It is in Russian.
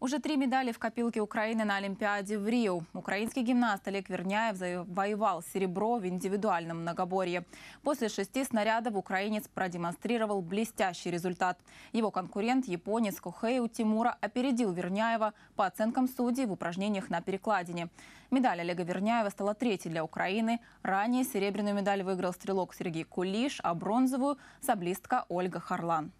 Уже три медали в копилке Украины на Олимпиаде в Рио. Украинский гимнаст Олег Верняев завоевал серебро в индивидуальном многоборье. После шести снарядов украинец продемонстрировал блестящий результат. Его конкурент, японец Кохею Тимура, опередил Верняева по оценкам судей в упражнениях на перекладине. Медаль Олега Верняева стала третьей для Украины. Ранее серебряную медаль выиграл стрелок Сергей Кулиш, а бронзовую – саблистка Ольга Харлан.